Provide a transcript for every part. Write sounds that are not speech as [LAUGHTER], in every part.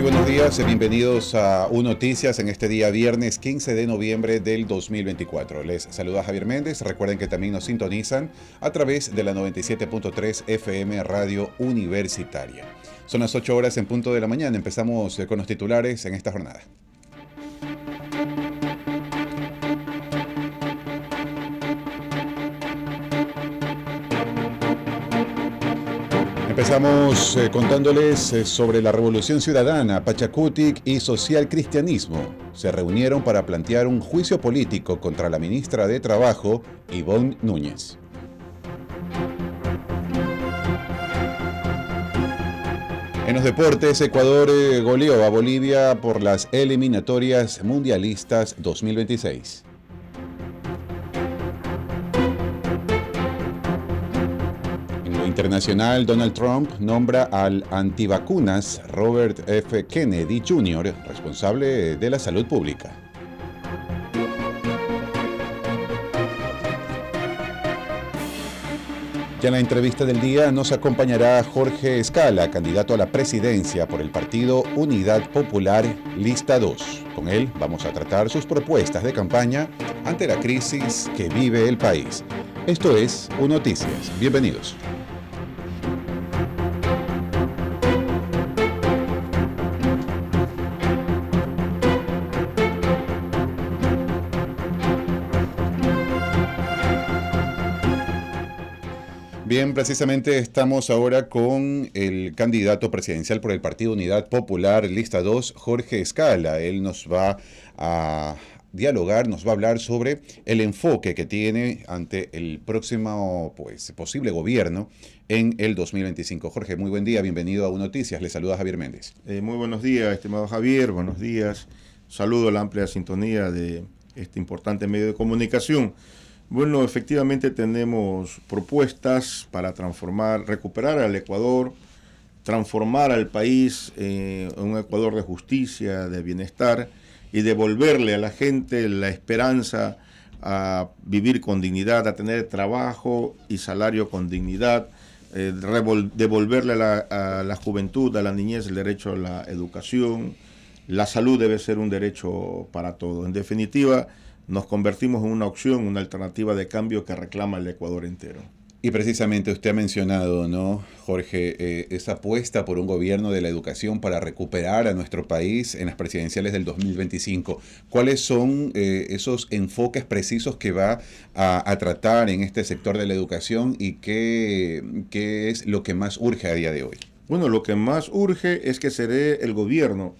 Muy buenos días y eh, bienvenidos a U Noticias en este día viernes 15 de noviembre del 2024. Les saluda Javier Méndez. Recuerden que también nos sintonizan a través de la 97.3 FM Radio Universitaria. Son las 8 horas en punto de la mañana. Empezamos eh, con los titulares en esta jornada. Empezamos eh, contándoles eh, sobre la Revolución Ciudadana, Pachacutic y Social Cristianismo. Se reunieron para plantear un juicio político contra la ministra de Trabajo, Ivonne Núñez. En los deportes, Ecuador eh, goleó a Bolivia por las eliminatorias mundialistas 2026. internacional, Donald Trump nombra al antivacunas Robert F. Kennedy Jr. responsable de la salud pública. Ya en la entrevista del día nos acompañará Jorge Escala, candidato a la presidencia por el partido Unidad Popular Lista 2. Con él vamos a tratar sus propuestas de campaña ante la crisis que vive el país. Esto es noticias Bienvenidos. precisamente estamos ahora con el candidato presidencial por el Partido Unidad Popular, lista 2, Jorge Escala. Él nos va a dialogar, nos va a hablar sobre el enfoque que tiene ante el próximo pues, posible gobierno en el 2025. Jorge, muy buen día, bienvenido a U Noticias. Le saluda Javier Méndez. Eh, muy buenos días, estimado Javier, buenos días. Saludo a la amplia sintonía de este importante medio de comunicación. Bueno, efectivamente tenemos propuestas para transformar, recuperar al Ecuador, transformar al país en eh, un Ecuador de justicia, de bienestar y devolverle a la gente la esperanza a vivir con dignidad, a tener trabajo y salario con dignidad, eh, devolverle a la, a la, juventud, a la niñez el derecho a la educación. La salud debe ser un derecho para todos. En definitiva, nos convertimos en una opción, una alternativa de cambio que reclama el Ecuador entero. Y precisamente usted ha mencionado, ¿no, Jorge, eh, esa apuesta por un gobierno de la educación para recuperar a nuestro país en las presidenciales del 2025? ¿Cuáles son eh, esos enfoques precisos que va a, tratar en este sector de la educación y qué, qué es lo que más urge a día de hoy? Bueno, lo que más urge es que se dé el gobierno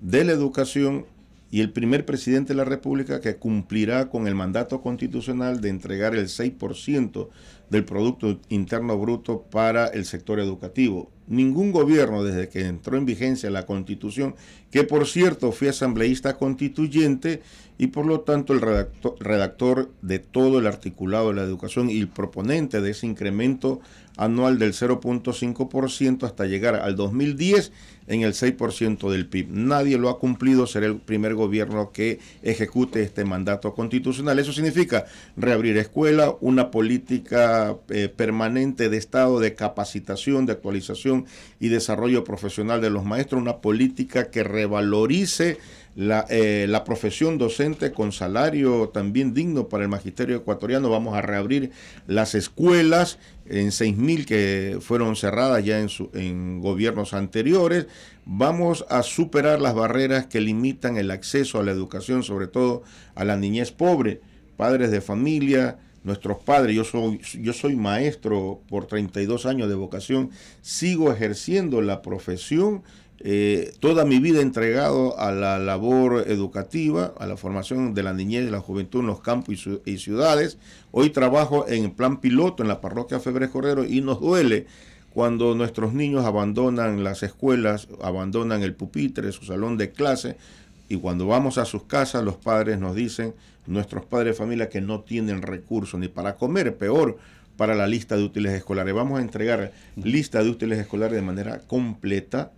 de la educación y el primer presidente de la República que cumplirá con el mandato constitucional de entregar el 6% del Producto Interno Bruto para el sector educativo. Ningún gobierno desde que entró en vigencia la constitución, que por cierto fui asambleísta constituyente y por lo tanto el redactor, redactor de todo el articulado de la educación y el proponente de ese incremento anual del 0.5% hasta llegar al 2010, en el 6% del PIB. Nadie lo ha cumplido, será el primer gobierno que ejecute este mandato constitucional. Eso significa reabrir escuela, una política eh, permanente de Estado de capacitación, de actualización y desarrollo profesional de los maestros, una política que revalorice la, eh, la, profesión docente con salario también digno para el magisterio ecuatoriano. Vamos a reabrir las escuelas en 6.000 que fueron cerradas ya en, su, en gobiernos anteriores. Vamos a superar las barreras que limitan el acceso a la educación, sobre todo a la niñez pobre, padres de familia, nuestros padres. Yo soy, yo soy maestro por 32 años de vocación, sigo ejerciendo la profesión eh, toda mi vida entregado a la labor educativa, a la formación de la niñez y la juventud en los campos y, ciudades. Hoy trabajo en plan piloto en la parroquia Febre Correro y nos duele cuando nuestros niños abandonan las escuelas, abandonan el pupitre, su salón de clase, y cuando vamos a sus casas los padres nos dicen, nuestros padres de familia que no tienen recursos ni para comer, peor, para la lista de útiles escolares. Vamos a entregar lista de útiles escolares de manera completa,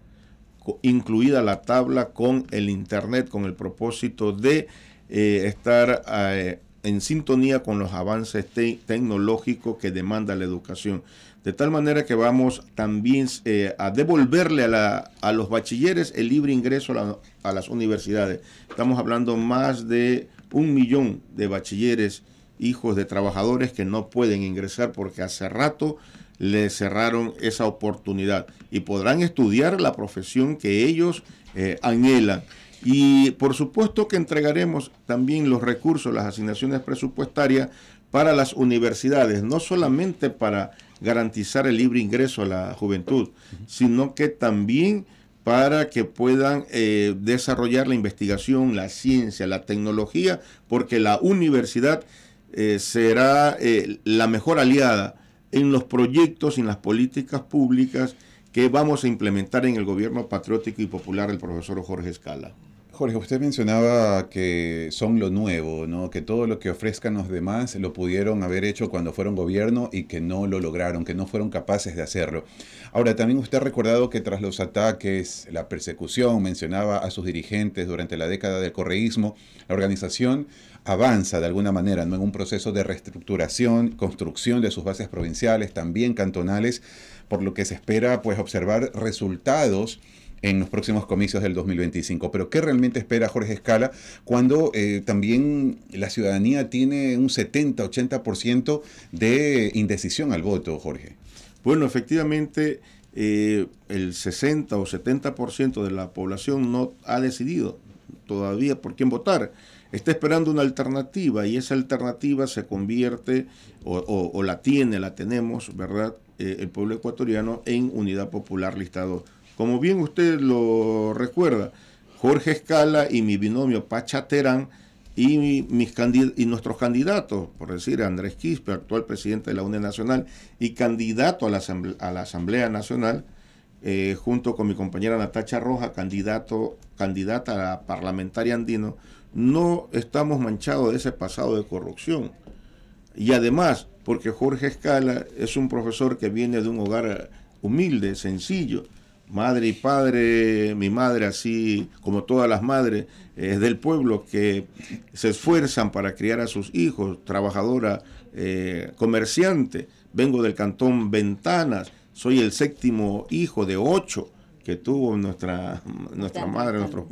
incluida la tabla con el Internet, con el propósito de eh, estar eh, en sintonía con los avances tecnológicos que demanda la educación. De tal manera que vamos también eh, a devolverle a, los bachilleres el libre ingreso a, las universidades. Estamos hablando más de un millón de bachilleres, hijos de trabajadores que no pueden ingresar porque hace rato le cerraron esa oportunidad y podrán estudiar la profesión que ellos eh, anhelan. Y por supuesto que entregaremos también los recursos, las asignaciones presupuestarias para las universidades, no solamente para garantizar el libre ingreso a la juventud, sino que también para que puedan eh, desarrollar la investigación, la ciencia, la tecnología, porque la universidad eh, será la mejor aliada en los proyectos, y en las políticas públicas que vamos a implementar en el gobierno patriótico y popular del profesor Jorge Escala. Jorge, usted mencionaba que son lo nuevo, ¿no? que todo lo que ofrezcan los demás lo pudieron haber hecho cuando fueron gobierno y que no lo lograron, que no fueron capaces de hacerlo. Ahora, también usted ha recordado que tras los ataques, la persecución, mencionaba a sus dirigentes durante la década del correísmo, la organización avanza de alguna manera ¿no? en un proceso de reestructuración, construcción de sus bases provinciales, también cantonales, por lo que se espera pues, observar resultados en los próximos comicios del 2025. Pero ¿qué realmente espera Jorge Escala cuando eh, también la ciudadanía tiene un 70-80% de indecisión al voto, Jorge? Bueno, efectivamente, eh, el 60 o 70% de la población no ha decidido todavía por quién votar. Está esperando una alternativa y esa alternativa se convierte o, la tiene, la tenemos, ¿verdad? Eh, el pueblo ecuatoriano en Unidad Popular listado como bien usted lo recuerda, Jorge Escala y mi binomio Pachaterán y, y nuestros candidatos, por decir Andrés Quispe, actual presidente de la Unión Nacional y candidato a la, Asamblea Nacional, eh, junto con mi compañera Natacha Roja, candidata a la parlamentaria andino, no estamos manchados de ese pasado de corrupción. Y además, porque Jorge Escala es un profesor que viene de un hogar humilde, sencillo, madre y padre, mi madre así como todas las madres, eh, del pueblo que se esfuerzan para criar a sus hijos, trabajadora, eh, comerciante, vengo del cantón Ventanas, soy el séptimo hijo de ocho que tuvo nuestra, nuestra madre, nuestro...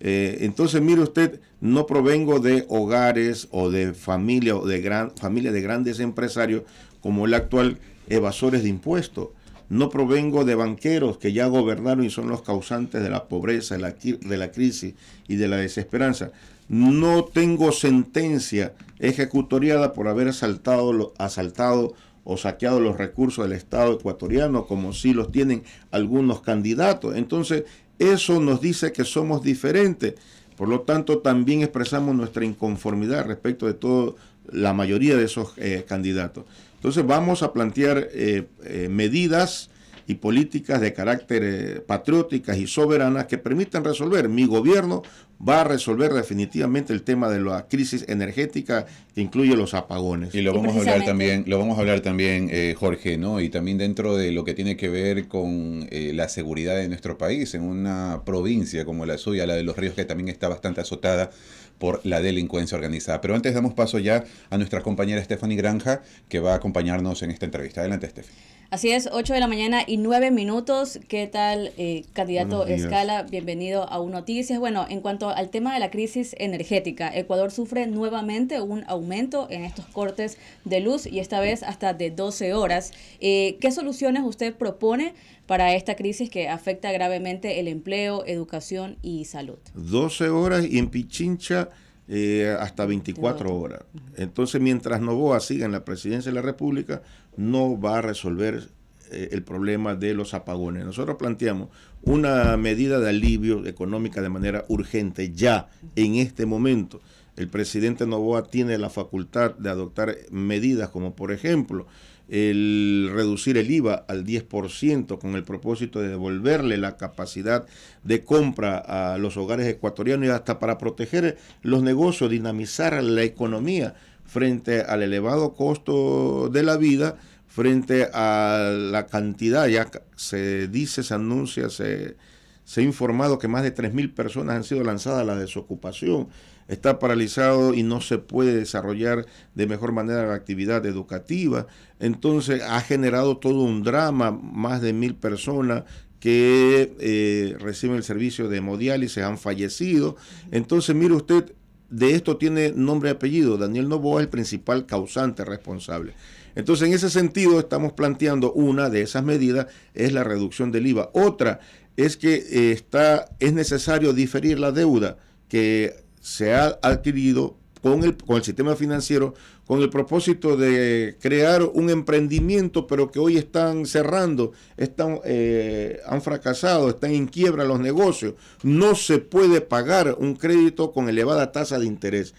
Eh, entonces, mire usted, no provengo de hogares o de familia o de gran, familia de grandes empresarios como el actual evasores de impuestos no provengo de banqueros que ya gobernaron y son los causantes de la pobreza, de la, crisis y de la desesperanza. No tengo sentencia ejecutoriada por haber asaltado, asaltado o saqueado los recursos del Estado ecuatoriano, como sí los tienen algunos candidatos. Entonces, eso nos dice que somos diferentes. Por lo tanto, también expresamos nuestra inconformidad respecto de toda la mayoría de esos eh, candidatos. Entonces vamos a plantear eh, eh, medidas y políticas de carácter eh, patrióticas y soberanas que permitan resolver. Mi gobierno va a resolver definitivamente el tema de la crisis energética que incluye los apagones. Y lo vamos a hablar también, lo vamos a hablar también, Jorge, ¿no? Y también dentro de lo que tiene que ver con la seguridad de nuestro país, en una provincia como la suya, la de los ríos, que también está bastante azotada por la delincuencia organizada. Pero antes damos paso ya a nuestra compañera Stephanie Granja, que va a acompañarnos en esta entrevista. Adelante, Stephanie. Así es, 8 de la mañana y 9 minutos. ¿Qué tal, eh, candidato Escala? Bienvenido a Un Noticias. Bueno, en cuanto al tema de la crisis energética, Ecuador sufre nuevamente un aumento en estos cortes de luz y esta vez hasta de 12 horas. Eh, ¿Qué soluciones usted propone para esta crisis que afecta gravemente el empleo, educación y salud? 12 horas y en Pichincha eh, hasta 24 horas. Entonces, mientras Novoa siga en la presidencia de la República, no va a resolver eh, el problema de los apagones. Nosotros planteamos una medida de alivio económica de manera urgente ya en este momento. El presidente Novoa tiene la facultad de adoptar medidas como por ejemplo el reducir el IVA al 10% con el propósito de devolverle la capacidad de compra a los hogares ecuatorianos y hasta para proteger los negocios, dinamizar la economía frente al elevado costo de la vida, frente a la cantidad, ya se dice, se anuncia, se, se ha informado que más de 3.000 personas han sido lanzadas a la desocupación está paralizado y no se puede desarrollar de mejor manera la actividad educativa. Entonces ha generado todo un drama, más de mil personas que eh, reciben el servicio de hemodiálisis han fallecido. Entonces, mire usted, de esto tiene nombre y apellido. Daniel Novoa es el principal causante responsable. Entonces, en ese sentido, estamos planteando una de esas medidas, es la reducción del IVA. Otra es que eh, está, es necesario diferir la deuda que se ha adquirido con el, sistema financiero con el propósito de crear un emprendimiento, pero que hoy están cerrando, están, eh, han fracasado, están en quiebra los negocios. No se puede pagar un crédito con elevada tasa de interés.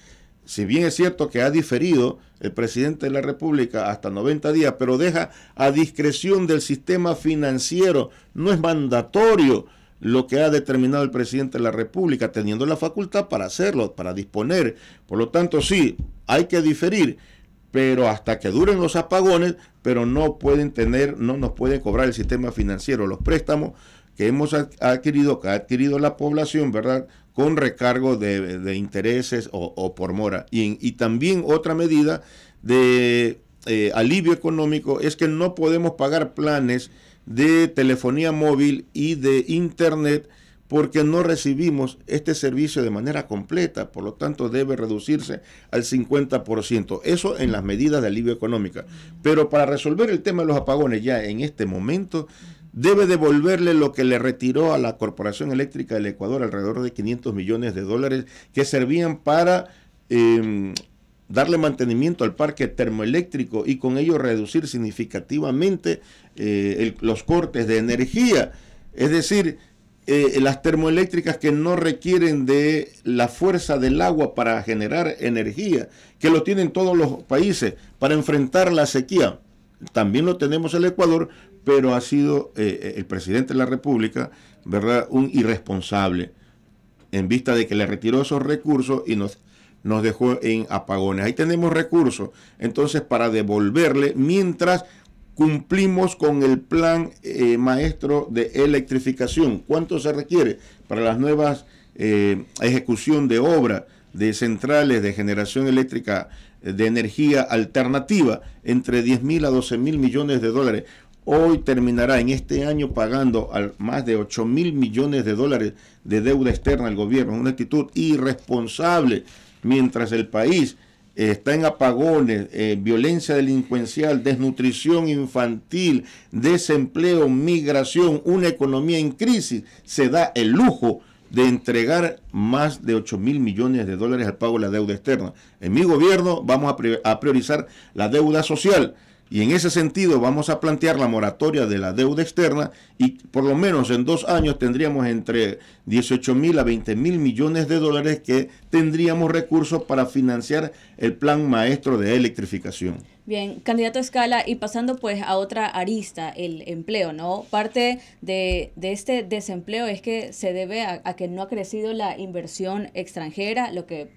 Si bien es cierto que ha diferido el presidente de la República hasta 90 días, pero deja a discreción del sistema financiero, no es mandatorio lo que ha determinado el presidente de la República, teniendo la facultad para hacerlo, para disponer. Por lo tanto, sí, hay que diferir, pero hasta que duren los apagones, pero no pueden tener, no nos pueden cobrar el sistema financiero los préstamos que hemos adquirido, que ha adquirido la población, ¿verdad? Con recargo de, intereses o, por mora. Y, también otra medida de eh, alivio económico es que no podemos pagar planes de telefonía móvil y de internet porque no recibimos este servicio de manera completa, por lo tanto debe reducirse al 50%, eso en las medidas de alivio económica. Pero para resolver el tema de los apagones ya en este momento, debe devolverle lo que le retiró a la Corporación Eléctrica del Ecuador, alrededor de 500 millones de dólares que servían para em, darle mantenimiento al parque termoeléctrico y con ello reducir significativamente eh, los cortes de energía. Es decir, eh, las termoeléctricas que no requieren de la fuerza del agua para generar energía, que lo tienen todos los países para enfrentar la sequía. También lo tenemos el Ecuador, pero ha sido eh, el presidente de la República, ¿verdad?, un irresponsable en vista de que le retiró esos recursos y nos nos dejó en apagones. Ahí tenemos recursos, entonces, para devolverle mientras cumplimos con el plan eh, maestro de electrificación. ¿Cuánto se requiere para las nuevas eh, ejecución de obra de centrales de generación eléctrica eh, de energía alternativa? Entre 10 mil a 12 mil millones de dólares. Hoy terminará en este año pagando al más de 8 mil millones de dólares de deuda externa al gobierno. Una actitud irresponsable mientras el país está en apagones, eh, violencia delincuencial, desnutrición infantil, desempleo, migración, una economía en crisis, se da el lujo de entregar más de 8 mil millones de dólares al pago de la deuda externa. En mi gobierno vamos a priorizar la deuda social. Y en ese sentido vamos a plantear la moratoria de la deuda externa y por lo menos en dos años tendríamos entre 18 mil a 20 mil millones de dólares que tendríamos recursos para financiar el plan maestro de electrificación. Bien, candidato a escala y pasando pues a otra arista, el empleo, ¿no? Parte de, este desempleo es que se debe a, que no ha crecido la inversión extranjera, lo que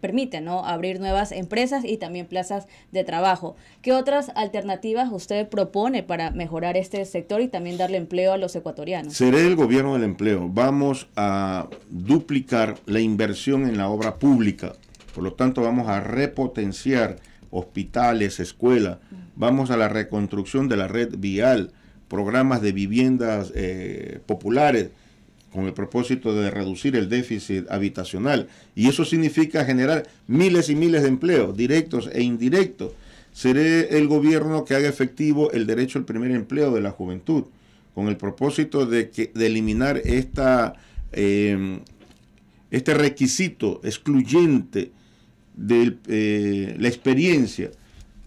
permite, ¿no? Abrir nuevas empresas y también plazas de trabajo. ¿Qué otras alternativas usted propone para mejorar este sector y también darle empleo a los ecuatorianos? Seré el gobierno del empleo. Vamos a duplicar la inversión en la obra pública. Por lo tanto, vamos a repotenciar hospitales, escuelas, vamos a la reconstrucción de la red vial, programas de viviendas eh, populares con el propósito de reducir el déficit habitacional. Y eso significa generar miles y miles de empleos, directos e indirectos. Seré el gobierno que haga efectivo el derecho al primer empleo de la juventud, con el propósito de, que, de eliminar esta, eh, este requisito excluyente de eh, la experiencia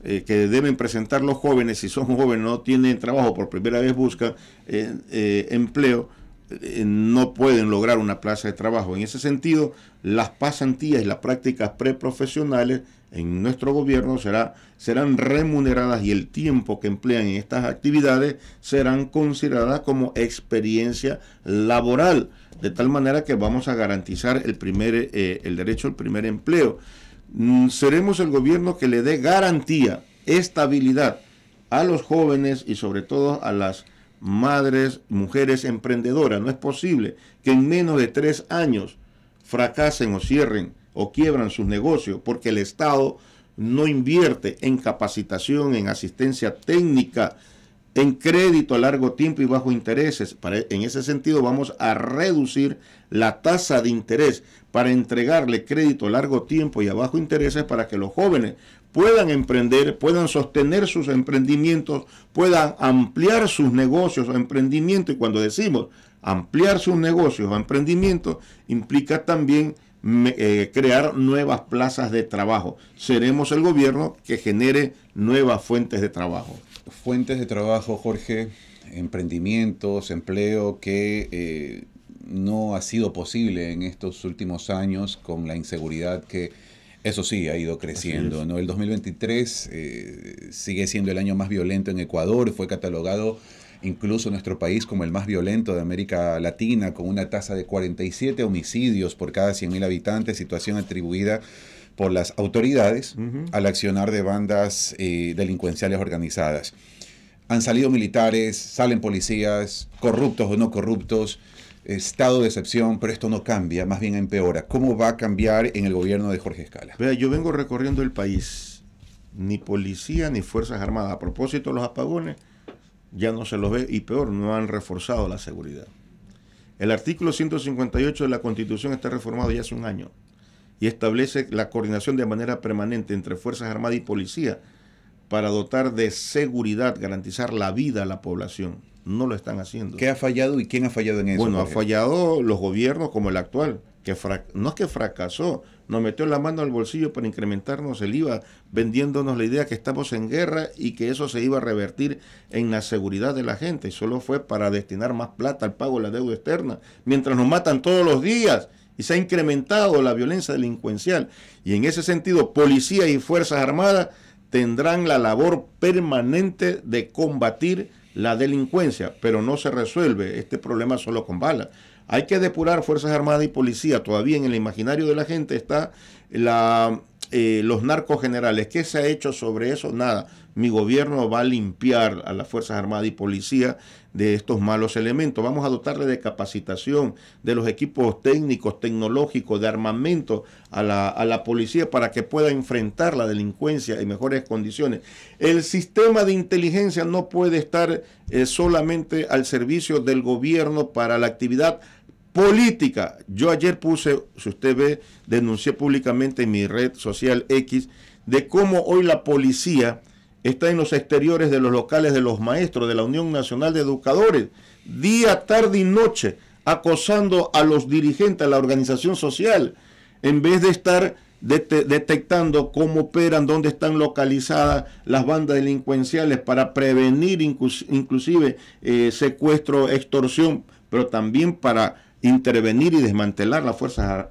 eh, que deben presentar los jóvenes, si son [LAUGHS] jóvenes, no tienen trabajo, por primera vez buscan eh, empleo, no pueden lograr una plaza de trabajo. En ese sentido, las pasantías y las prácticas preprofesionales en nuestro gobierno será, serán remuneradas y el tiempo que emplean en estas actividades serán consideradas como experiencia laboral, de tal manera que vamos a garantizar el, primer, el derecho al primer empleo. Mm, seremos el gobierno que le dé garantía, estabilidad a los jóvenes y sobre todo a las madres, mujeres emprendedoras. No es posible que en menos de tres años fracasen o cierren o quiebran sus negocios porque el Estado no invierte en capacitación, en asistencia técnica, en crédito a largo tiempo y bajo intereses. en ese sentido, vamos a reducir la tasa de interés para entregarle crédito a largo tiempo y a bajo intereses para que los jóvenes puedan emprender, puedan sostener sus emprendimientos, puedan ampliar sus negocios o emprendimientos. Y cuando decimos ampliar sus negocios o emprendimientos, implica también eh, crear nuevas plazas de trabajo. Seremos el gobierno que genere nuevas fuentes de trabajo fuentes de trabajo, Jorge, emprendimientos, empleo que eh, no ha sido posible en estos últimos años con la inseguridad que eso sí ha ido creciendo. ¿no? El 2023 eh, sigue siendo el año más violento en Ecuador, fue catalogado incluso nuestro país como el más violento de América Latina, con una tasa de 47 homicidios por cada 100.000 habitantes, situación atribuida por las autoridades al accionar de bandas eh, delincuenciales organizadas. Han salido militares, salen policías, corruptos o no corruptos, estado de excepción, pero esto no cambia, más bien empeora. ¿Cómo va a cambiar en el gobierno de Jorge Scala? Vea, yo vengo recorriendo el país, ni policía ni Fuerzas Armadas. A propósito, los apagones ya no se los ve y peor, no han reforzado la seguridad. El artículo 158 de la Constitución está reformado ya hace un año y establece la coordinación de manera permanente entre Fuerzas Armadas y Policía para dotar de seguridad, garantizar la vida a la población. No lo están haciendo. ¿Qué ha fallado y quién ha fallado en eso? Bueno, ha fallado los gobiernos como el actual, que no es que fracasó, nos metió la mano al bolsillo para incrementarnos el IVA, vendiéndonos la idea que estamos en guerra y que eso se iba a revertir en la seguridad de la gente. Y solo fue para destinar más plata al pago de la deuda externa, mientras nos matan todos los días y se ha incrementado la violencia delincuencial. Y en ese sentido, policías y Fuerzas Armadas tendrán la labor permanente de combatir la delincuencia, pero no se resuelve este problema solo con balas. Hay que depurar Fuerzas Armadas y Policía. Todavía en el imaginario de la gente está la eh, los narcos generales. ¿Qué se ha hecho sobre eso? Nada. Mi gobierno va a limpiar a las Fuerzas Armadas y Policía de estos malos elementos. Vamos a dotarle de capacitación, de los equipos técnicos, tecnológicos, de armamento a la, policía para que pueda enfrentar la delincuencia en mejores condiciones. El sistema de inteligencia no puede estar eh, solamente al servicio del gobierno para la actividad política. Yo ayer puse, si usted ve, denuncié públicamente en mi red social X de cómo hoy la policía está en los exteriores de los locales de los maestros de la Unión Nacional de Educadores, día, tarde y noche, acosando a los dirigentes, a la organización social, en vez de estar detectando cómo operan, dónde están localizadas las bandas delincuenciales para prevenir inclusive eh, secuestro, extorsión, pero también para intervenir y desmantelar las fuerzas,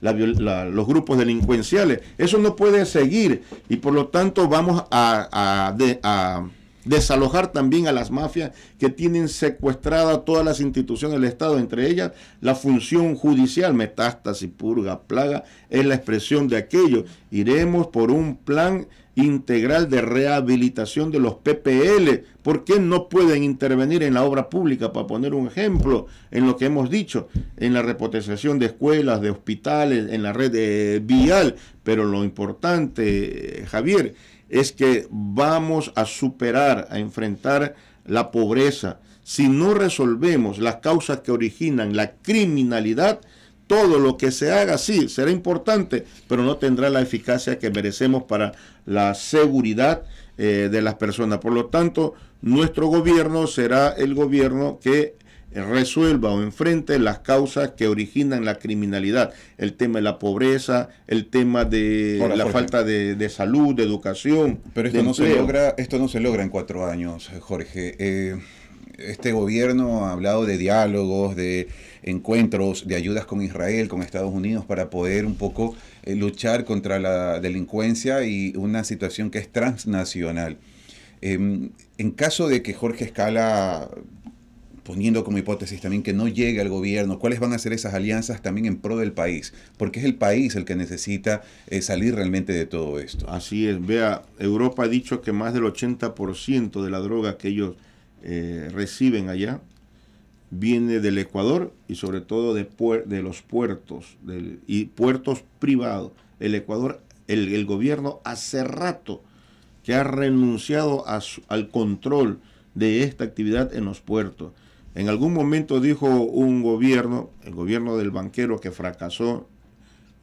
los grupos delincuenciales. Eso no puede seguir y por lo tanto vamos a, a, a desalojar también a las mafias que tienen secuestrada todas las instituciones del Estado, entre ellas la función judicial, metástasis, purga, plaga, es la expresión de aquello. Iremos por un plan integral de rehabilitación de los PPL. ¿Por qué no pueden intervenir en la obra pública? Para poner un ejemplo en lo que hemos dicho, en la repotenciación de escuelas, de hospitales, en la red eh, vial. Pero lo importante, eh, Javier, es que vamos a superar, a enfrentar la pobreza. Si no resolvemos las causas que originan la criminalidad, todo lo que se haga, sí, será importante, pero no tendrá la eficacia que merecemos para la seguridad eh, de las personas. Por lo tanto, nuestro gobierno será el gobierno que resuelva o enfrente las causas que originan la criminalidad. El tema de la pobreza, el tema de la falta de, salud, de educación. Pero esto, no se logra, esto no se logra en cuatro años, Jorge. Eh, este gobierno ha hablado de diálogos, de encuentros de ayudas con Israel, con Estados Unidos, para poder un poco eh, luchar contra la delincuencia y una situación que es transnacional. Em, en caso de que Jorge Escala poniendo como hipótesis también que no llegue al gobierno, cuáles van a ser esas alianzas también en pro del país, porque es el país el que necesita eh, salir realmente de todo esto. Así es, vea, Europa ha dicho que más del 80% de la droga que ellos eh, reciben allá viene del Ecuador y sobre todo de, los puertos y puertos privados. El Ecuador, el, gobierno hace rato que ha renunciado al control de esta actividad en los puertos. En algún momento dijo un gobierno, el gobierno del banquero que fracasó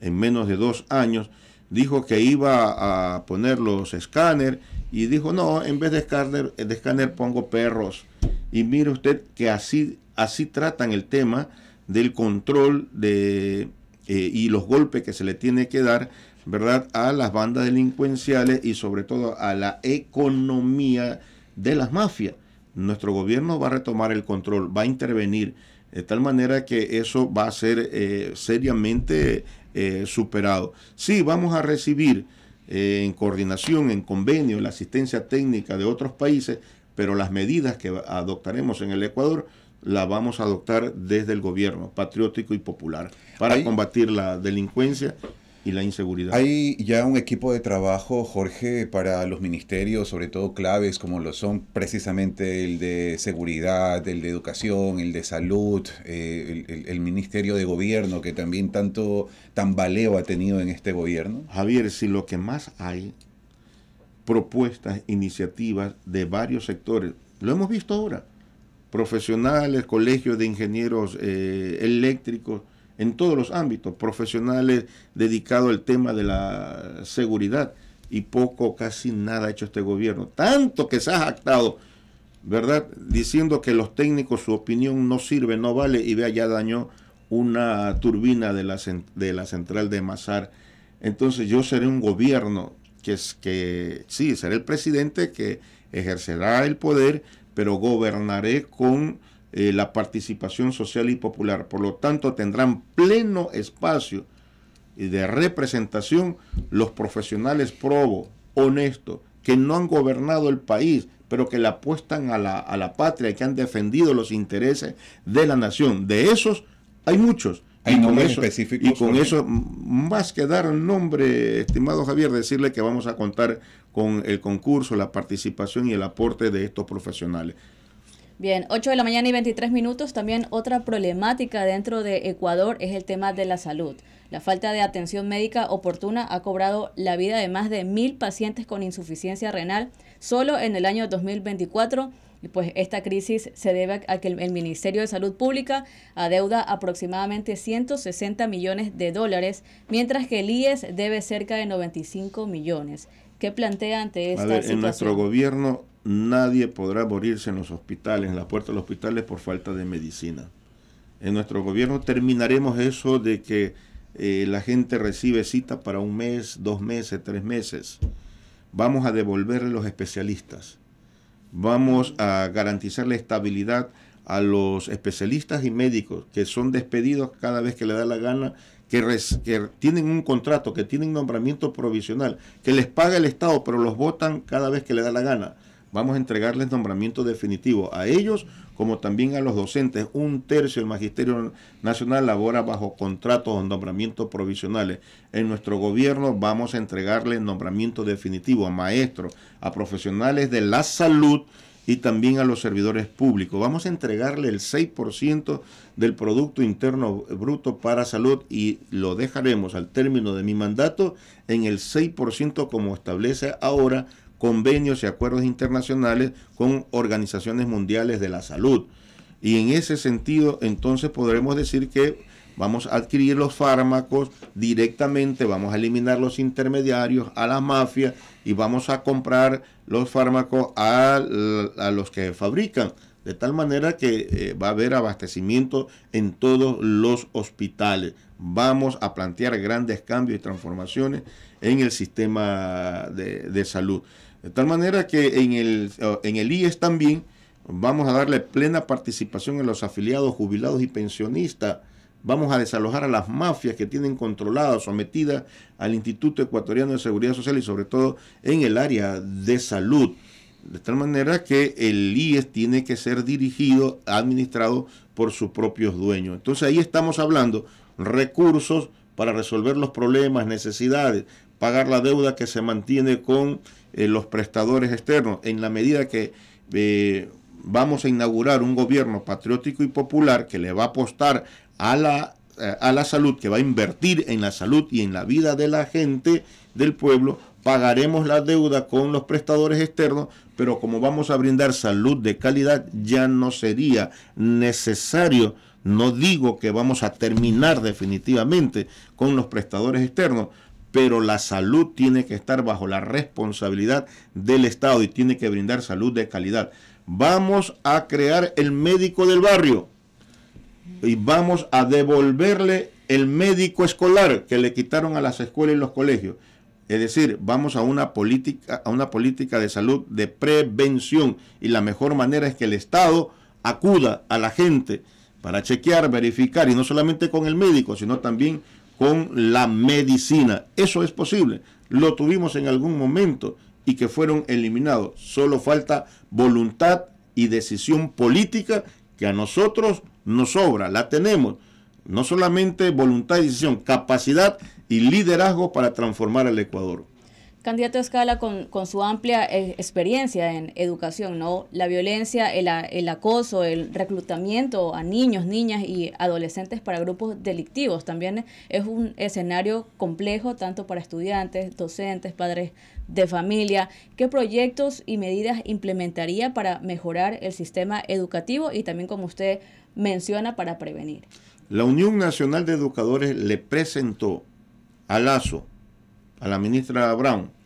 en menos de dos años, dijo que iba a poner los escáner y dijo, no, en vez de escáner, de escáner pongo perros. Y mire usted que así así tratan el tema del control de, eh, y los golpes que se le tiene que dar, ¿verdad?, a las bandas delincuenciales y sobre todo a la economía de las mafias. Nuestro gobierno va a retomar el control, va a intervenir, de tal manera que eso va a ser eh, seriamente eh, superado. Sí, vamos a recibir en coordinación, en convenio, la asistencia técnica de otros países, pero las medidas que adoptaremos en el Ecuador la vamos a adoptar desde el gobierno, patriótico y popular, para combatir la delincuencia y la inseguridad. Hay ya un equipo de trabajo, Jorge, para los ministerios, sobre todo claves como lo son precisamente el de seguridad, el de educación, el de salud, eh, el, el, ministerio de gobierno que también tanto tambaleo ha tenido en este gobierno. Javier, si lo que más hay, propuestas, iniciativas de varios sectores, lo hemos visto ahora profesionales, colegios de ingenieros eh, eléctricos, en todos los ámbitos, profesionales dedicados al tema de la seguridad y poco, casi nada ha hecho este gobierno. Tanto que se ha jactado, ¿verdad? Diciendo que los técnicos, su opinión no sirve, no vale y vea, ya dañó una turbina de la, de la central de Mazar. Entonces yo seré un gobierno que, es, que sí, seré el presidente que ejercerá el poder, pero gobernaré con eh, la participación social y popular. Por lo tanto, tendrán pleno espacio eh, de representación los profesionales probos, honestos, que no han gobernado el país, pero que le apuestan a la, a la patria, que han defendido los intereses de la nación. De esos hay muchos y con eso, Y con eso, más que dar nombre, estimado Javier, decirle que vamos a contar con el concurso, la participación y el aporte de estos profesionales. Bien, 8 de la mañana y 23 minutos. También otra problemática dentro de Ecuador es el tema de la salud. La falta de atención médica oportuna ha cobrado la vida de más de mil pacientes con insuficiencia renal solo en el año 2024 pues esta crisis se debe a que el, Ministerio de Salud Pública adeuda aproximadamente 160 millones de dólares, mientras que el IES debe cerca de 95 millones. ¿Qué plantea ante esta situación? En nuestro gobierno nadie podrá morirse en los hospitales, en la puerta de los hospitales por falta de medicina. En nuestro gobierno terminaremos eso de que eh, la gente recibe cita para un mes, dos meses, tres meses. Vamos a devolverle los especialistas vamos a garantizar la estabilidad a los especialistas y médicos que son despedidos cada vez que le da la gana, que, tienen un contrato, que tienen nombramiento provisional, que les paga el Estado, pero los votan cada vez que le da la gana vamos a entregarles nombramiento definitivo a ellos como también a los docentes. Un tercio del Magisterio Nacional labora bajo contratos o nombramientos provisionales. En nuestro gobierno vamos a entregarle nombramiento definitivo a maestros, a profesionales de la salud y también a los servidores públicos. Vamos a entregarle el 6% del Producto Interno Bruto para Salud y lo dejaremos al término de mi mandato en el 6% como establece ahora convenios y acuerdos internacionales con organizaciones mundiales de la salud. Y en ese sentido, entonces podremos decir que vamos a adquirir los fármacos directamente, vamos a eliminar los intermediarios, a la mafia y vamos a comprar los fármacos a, los que fabrican. De tal manera que eh, va a haber abastecimiento en todos los hospitales. Vamos a plantear grandes cambios y transformaciones en el sistema de, de salud. De tal manera que en el, en el IES también vamos a darle plena participación a los afiliados, jubilados y pensionistas. Vamos a desalojar a las mafias que tienen controladas, sometidas al Instituto Ecuatoriano de Seguridad Social y sobre todo en el área de salud. De tal manera que el IES tiene que ser dirigido, administrado por sus propios dueños. Entonces ahí estamos hablando recursos para resolver los problemas, necesidades, pagar la deuda que se mantiene con eh, los prestadores externos, en la medida que eh, vamos a inaugurar un gobierno patriótico y popular que le va a apostar a la, eh, a la salud, que va a invertir en la salud y en la vida de la gente, del pueblo, pagaremos la deuda con los prestadores externos, pero como vamos a brindar salud de calidad, ya no sería necesario, no digo que vamos a terminar definitivamente con los prestadores externos, pero la salud tiene que estar bajo la responsabilidad del Estado y tiene que brindar salud de calidad. Vamos a crear el médico del barrio y vamos a devolverle el médico escolar que le quitaron a las escuelas y los colegios. Es decir, vamos a una política, a una política de salud de prevención y la mejor manera es que el Estado acuda a la gente para chequear, verificar y no solamente con el médico, sino también con la medicina. Eso es posible. Lo tuvimos en algún momento y que fueron eliminados. Solo falta voluntad y decisión política que a nosotros nos sobra, la tenemos. No solamente voluntad y decisión, capacidad y liderazgo para transformar el Ecuador candidato a escala con, su amplia eh, experiencia en educación, ¿no? La violencia, el, acoso, el reclutamiento a niños, niñas y adolescentes para grupos delictivos también es un escenario complejo tanto para estudiantes, docentes, padres de familia. ¿Qué proyectos y medidas implementaría para mejorar el sistema educativo y también, como usted menciona, para prevenir? La Unión Nacional de Educadores le presentó a Lazo, a la ministra Brown,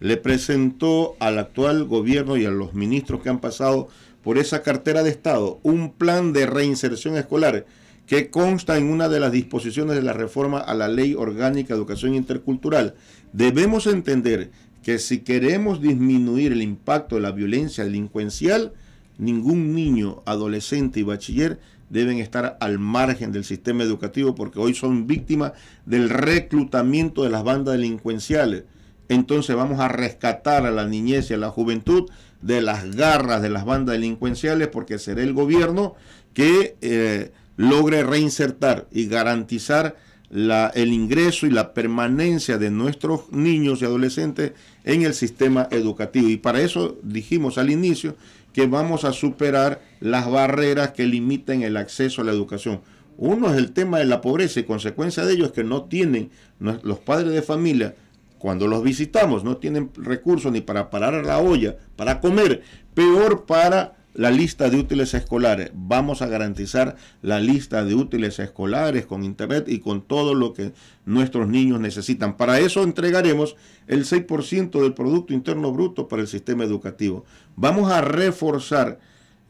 le presentó al actual gobierno y a los ministros que han pasado por esa cartera de Estado un plan de reinserción escolar que consta en una de las disposiciones de la reforma a la Ley Orgánica de Educación Intercultural. Debemos entender que si queremos disminuir el impacto de la violencia delincuencial, ningún niño, adolescente y bachiller deben estar al margen del sistema educativo porque hoy son víctimas del reclutamiento de las bandas delincuenciales entonces vamos a rescatar a la niñez y a la juventud de las garras de las bandas delincuenciales porque será el gobierno que eh, logre reinsertar y garantizar el ingreso y la permanencia de nuestros niños y adolescentes en el sistema educativo. Y para eso dijimos al inicio que vamos a superar las barreras que limiten el acceso a la educación. Uno es el tema de la pobreza y consecuencia de ello es que no tienen los padres de familia cuando los visitamos no tienen recursos ni para parar la olla, para comer, peor para la lista de útiles escolares. Vamos a garantizar la lista de útiles escolares con internet y con todo lo que nuestros niños necesitan. Para eso entregaremos el 6% del Producto Interno Bruto para el sistema educativo. Vamos a reforzar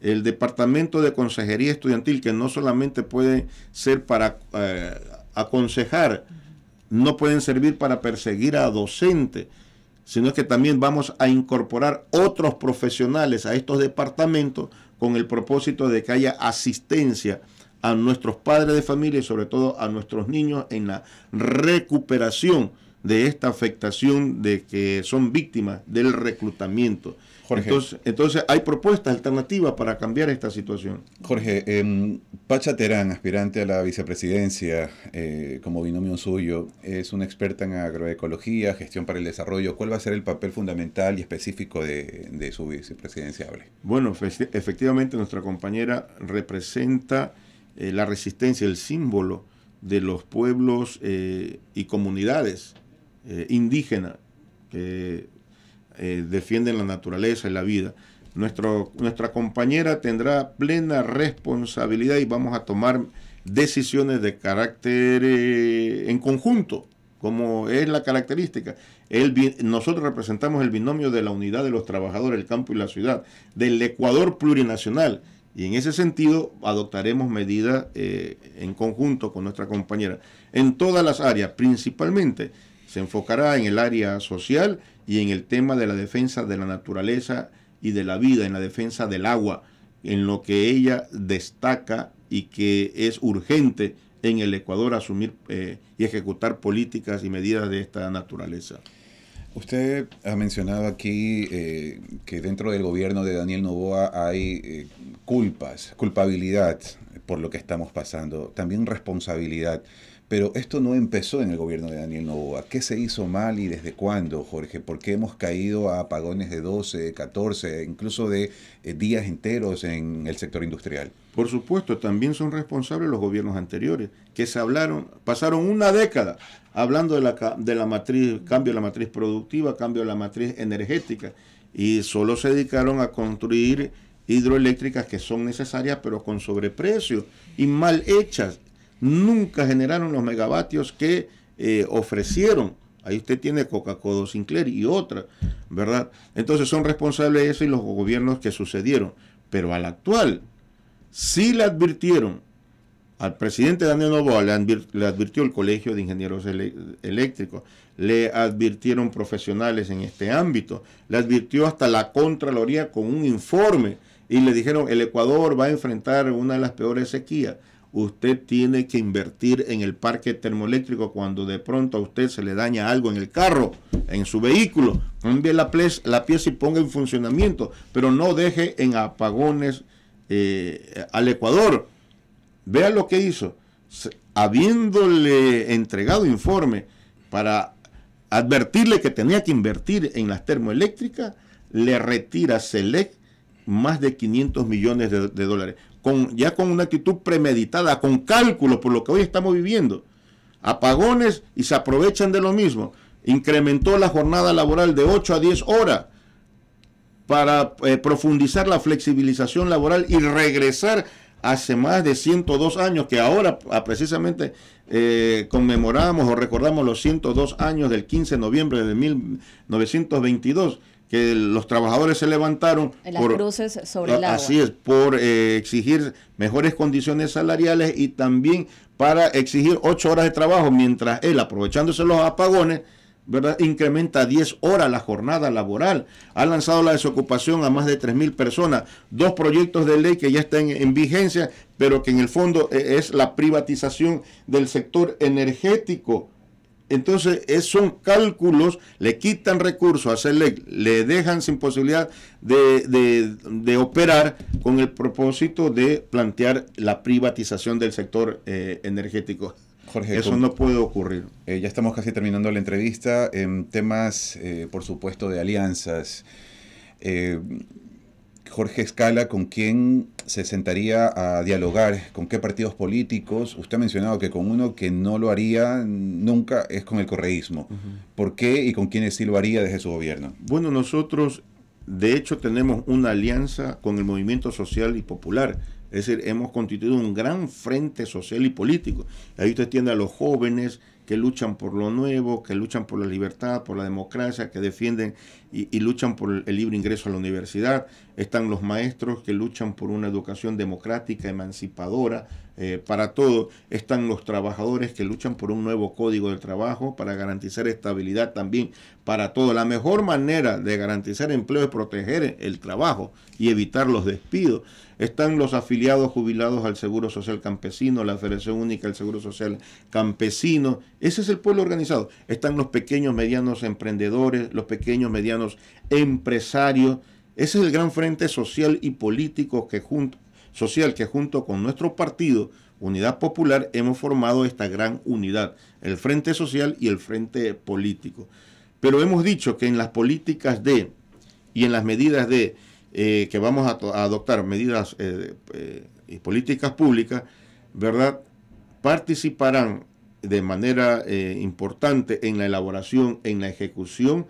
el Departamento de Consejería Estudiantil, que no solamente puede ser para eh, aconsejar no pueden servir para perseguir a docentes, sino que también vamos a incorporar otros profesionales a estos departamentos con el propósito de que haya asistencia a nuestros padres de familia y sobre todo a nuestros niños en la recuperación de esta afectación de que son víctimas del reclutamiento. Entonces, hay propuestas alternativas para cambiar esta situación. Jorge, eh, Pacha Terán, aspirante a la vicepresidencia eh, como binomio suyo, es una experta en agroecología, gestión para el desarrollo. ¿Cuál va a ser el papel fundamental y específico de, su vicepresidencia? Bueno, efectivamente nuestra compañera representa eh, la resistencia, el símbolo de los pueblos eh, y comunidades indígenas eh, defienden la naturaleza y la vida. nuestra compañera tendrá plena responsabilidad y vamos a tomar decisiones de carácter eh, en conjunto, como es la característica. nosotros representamos el binomio de la unidad de los trabajadores, el campo y la ciudad, del Ecuador plurinacional. Y en ese sentido adoptaremos medidas eh, en conjunto con nuestra compañera en todas las áreas, principalmente se enfocará en el área social y en el tema de la defensa de la naturaleza y de la vida, en la defensa del agua, en lo que ella destaca y que es urgente en el Ecuador asumir eh, y ejecutar políticas y medidas de esta naturaleza. Usted ha mencionado aquí eh, que dentro del gobierno de Daniel Novoa hay eh, culpas, culpabilidad por lo que estamos pasando, también responsabilidad. Pero esto no empezó en el gobierno de Daniel Novoa. ¿Qué se hizo mal y desde cuándo, Jorge? ¿Por qué hemos caído a apagones de 12, 14, incluso de eh, días enteros en el sector industrial? Por supuesto, también son responsables los gobiernos anteriores, que se hablaron, pasaron una década hablando de la, de la matriz, cambio de la matriz productiva, cambio de la matriz energética, y solo se dedicaron a construir hidroeléctricas que son necesarias, pero con sobreprecio y mal hechas nunca generaron los megavatios que eh, ofrecieron. Ahí usted tiene Coca-Cola Sinclair y otra, ¿verdad? Entonces son responsables de eso y los gobiernos que sucedieron. Pero al actual, sí le advirtieron al presidente Daniel Novoa, le, advirtió el Colegio de Ingenieros Eléctricos, le advirtieron profesionales en este ámbito, le advirtió hasta la Contraloría con un informe y le dijeron, el Ecuador va a enfrentar una de las peores sequías usted tiene que invertir en el parque termoeléctrico cuando de pronto a usted se le daña algo en el carro, en su vehículo. Cambie la, la pieza y ponga en funcionamiento, pero no deje en apagones eh, al Ecuador. Vea lo que hizo. Habiéndole entregado informe para advertirle que tenía que invertir en las termoeléctricas, le retira Select más de 500 millones de, dólares con, ya con una actitud premeditada, con cálculo por lo que hoy estamos viviendo. Apagones y se aprovechan de lo mismo. Incrementó la jornada laboral de 8 a 10 horas para eh, profundizar la flexibilización laboral y regresar hace más de 102 años, que ahora ah, precisamente eh, conmemoramos o recordamos los 102 años del 15 de noviembre de 1922 que los trabajadores se levantaron. por, Así es, por eh, exigir mejores condiciones salariales y también para exigir ocho horas de trabajo, mientras él, aprovechándose los apagones, ¿verdad? incrementa 10 horas la jornada laboral. Ha lanzado la desocupación a más de mil personas. Dos proyectos de ley que ya están en, vigencia, pero que en el fondo eh, es la privatización del sector energético. Entonces, es, son cálculos, le quitan recursos a le dejan sin posibilidad de, operar con el propósito de plantear la privatización del sector eh, energético. Jorge, Eso no puede ocurrir. Eh, ya estamos casi terminando la entrevista. En temas, eh, por supuesto, de alianzas. Jorge Escala, con quién se sentaría a dialogar, con qué partidos políticos. Usted ha mencionado que con uno que no lo haría nunca es con el correísmo. ¿Por qué y con quiénes sí lo haría desde su gobierno? Bueno, nosotros de hecho tenemos una alianza con el movimiento social y popular es decir, hemos constituido un gran frente social y político. Ahí usted tiene a los jóvenes que luchan por lo nuevo, que luchan por la libertad, por la democracia, que defienden y, luchan por el libre ingreso a la universidad. Están los maestros que luchan por una educación democrática, emancipadora, eh, para todo. Están los trabajadores que luchan por un nuevo código de trabajo para garantizar estabilidad también para todos La mejor manera de garantizar empleo es proteger el trabajo y evitar los despidos están los afiliados jubilados al Seguro Social Campesino, la Federación Única del Seguro Social Campesino. Ese es el pueblo organizado. Están los pequeños, medianos emprendedores, los pequeños, medianos empresarios. Ese es el gran frente social y político que junto, social que junto con nuestro partido, Unidad Popular, hemos formado esta gran unidad, el frente social y el frente político. Pero hemos dicho que en las políticas de y en las medidas de eh, que vamos a, adoptar medidas eh, eh, y políticas públicas, ¿verdad? Participarán de manera importante en la elaboración, en la ejecución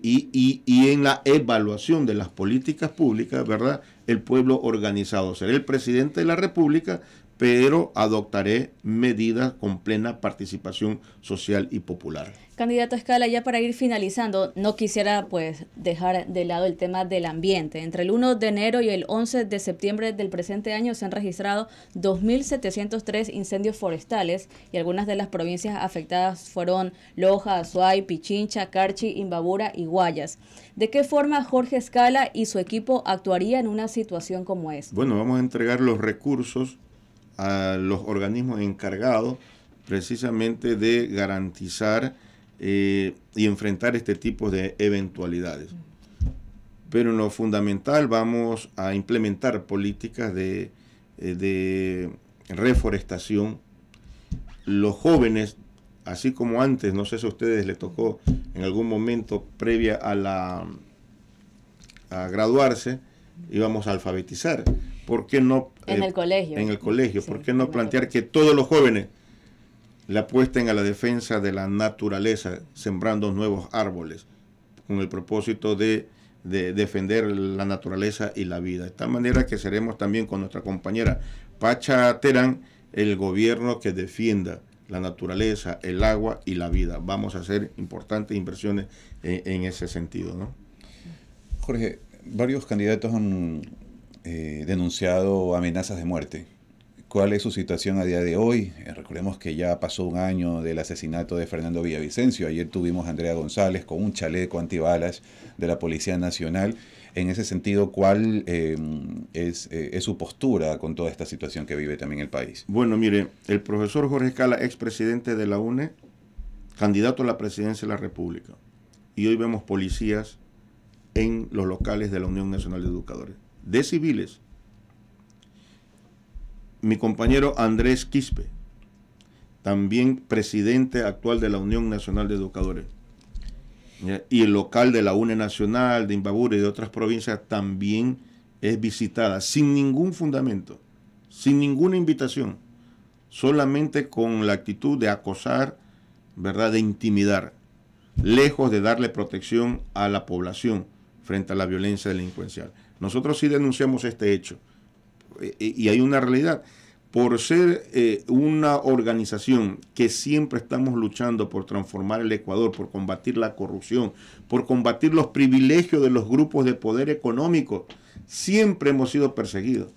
y, y, en la evaluación de las políticas públicas, ¿verdad? El pueblo organizado. Será el presidente de la República, pero adoptaré medidas con plena participación social y popular. Candidato Escala, ya para ir finalizando, no quisiera pues dejar de lado el tema del ambiente. Entre el 1 de enero y el 11 de septiembre del presente año se han registrado 2.703 incendios forestales y algunas de las provincias afectadas fueron Loja, Azuay, Pichincha, Carchi, Imbabura y Guayas. ¿De qué forma Jorge Escala y su equipo actuaría en una situación como esta? Bueno, vamos a entregar los recursos a los organismos encargados precisamente de garantizar eh, y enfrentar este tipo de eventualidades. Pero en lo fundamental vamos a implementar políticas eh, de, reforestación. Los jóvenes, así como antes, no sé si a ustedes les tocó en algún momento previa a la a graduarse, íbamos a alfabetizar. ¿por qué no... En eh, el colegio. En el colegio, ¿por qué no plantear que todos los jóvenes le apuesten a la defensa de la naturaleza, sembrando nuevos árboles, con el propósito de, defender la naturaleza y la vida? De tal manera que seremos también con nuestra compañera Pacha Terán el gobierno que defienda la naturaleza, el agua y la vida. Vamos a hacer importantes inversiones en, ese sentido. Jorge, varios candidatos han eh, denunciado amenazas de muerte. ¿Cuál es su situación a día de hoy? Eh, recordemos que ya pasó un año del asesinato de Fernando Villavicencio. Ayer tuvimos a Andrea González con un chaleco antibalas de la Policía Nacional. En ese sentido, ¿cuál eh, es, su postura con toda esta situación que vive también el país? Bueno, mire, el profesor Jorge Escala, expresidente de la UNE, candidato a la presidencia de la República. Y hoy vemos policías en los locales de la Unión Nacional de Educadores de civiles, mi compañero Andrés Quispe, también presidente actual de la Unión Nacional de Educadores, y el local de la UNE Nacional, de Imbabura y de otras provincias también es visitada sin ningún fundamento, sin ninguna invitación, solamente con la actitud de acosar, ¿verdad? De intimidar, lejos de darle protección a la población frente a la violencia delincuencial. Nosotros sí denunciamos este hecho. Eh, y hay una realidad. Por ser eh, una organización que siempre estamos luchando por transformar el Ecuador, por combatir la corrupción, por combatir los privilegios de los grupos de poder económico, siempre hemos sido perseguidos.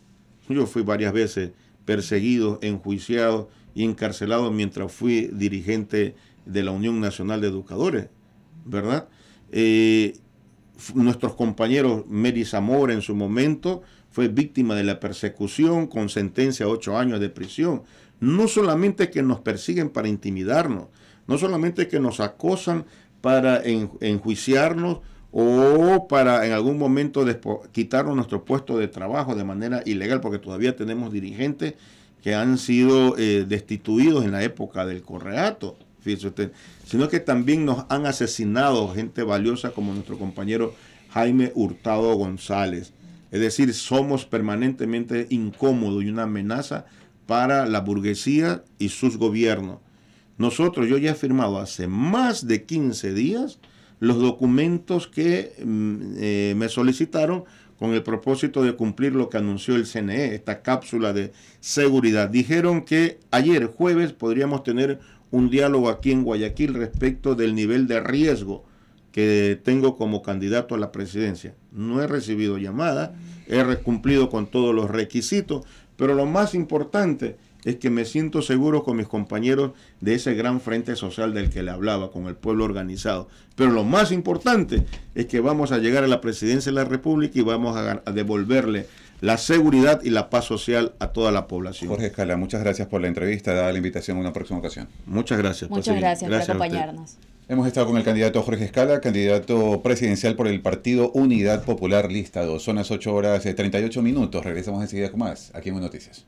Yo fui varias veces perseguido, enjuiciado y encarcelado mientras fui dirigente de la Unión Nacional de Educadores, ¿verdad? Eh, nuestros compañeros Mary Zamora en su momento fue víctima de la persecución con sentencia a ocho años de prisión. No solamente que nos persiguen para intimidarnos, no solamente que nos acosan para enjuiciarnos o para en algún momento quitarnos nuestro puesto de trabajo de manera ilegal, porque todavía tenemos dirigentes que han sido eh, destituidos en la época del correato sino que también nos han asesinado gente valiosa como nuestro compañero Jaime Hurtado González. Es decir, somos permanentemente incómodos y una amenaza para la burguesía y sus gobiernos. Nosotros, yo ya he firmado hace más de 15 días los documentos que mm, eh, me solicitaron con el propósito de cumplir lo que anunció el CNE, esta cápsula de seguridad. Dijeron que ayer, jueves, podríamos tener un diálogo aquí en Guayaquil respecto del nivel de riesgo que tengo como candidato a la presidencia. No he recibido llamada, he cumplido con todos los requisitos, pero lo más importante es que me siento seguro con mis compañeros de ese gran frente social del que le hablaba, con el pueblo organizado. Pero lo más importante es que vamos a llegar a la presidencia de la República y vamos a, a devolverle la seguridad y la paz social a toda la población. Jorge Escala, muchas gracias por la entrevista, dada la invitación en una próxima ocasión. Muchas gracias. Muchas gracias, por acompañarnos. Hemos estado con el candidato Jorge Escala, candidato presidencial por el partido Unidad Popular Lista 2. Son las 8 horas eh, y 38 minutos. Regresamos enseguida con más, aquí en Noticias.